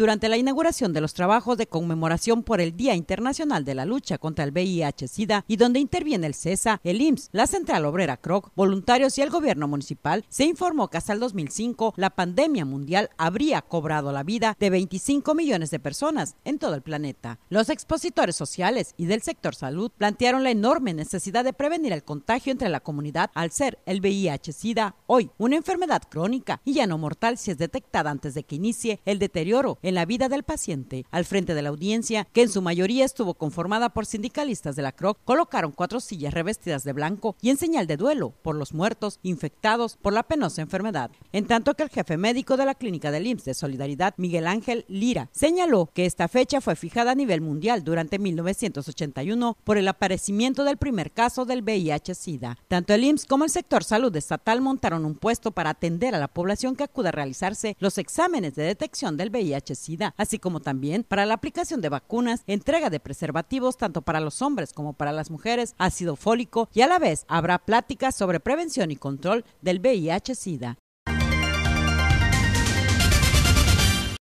Durante la inauguración de los trabajos de conmemoración por el Día Internacional de la Lucha contra el VIH-Sida y donde interviene el CESA, el IMSS, la Central Obrera CROC, voluntarios y el gobierno municipal, se informó que hasta el 2005 la pandemia mundial habría cobrado la vida de 25 millones de personas en todo el planeta. Los expositores sociales y del sector salud plantearon la enorme necesidad de prevenir el contagio entre la comunidad al ser el VIH-Sida hoy una enfermedad crónica y ya no mortal si es detectada antes de que inicie el deterioro, en la vida del paciente. Al frente de la audiencia, que en su mayoría estuvo conformada por sindicalistas de la CROC, colocaron cuatro sillas revestidas de blanco y en señal de duelo por los muertos infectados por la penosa enfermedad. En tanto que el jefe médico de la clínica del IMSS de Solidaridad, Miguel Ángel Lira, señaló que esta fecha fue fijada a nivel mundial durante 1981 por el aparecimiento del primer caso del VIH-Sida. Tanto el IMSS como el sector salud estatal montaron un puesto para atender a la población que acuda a realizarse los exámenes de detección del VIH-Sida SIDA, así como también para la aplicación de vacunas, entrega de preservativos tanto para los hombres como para las mujeres, ácido fólico y a la vez habrá pláticas sobre prevención y control del VIH-Sida.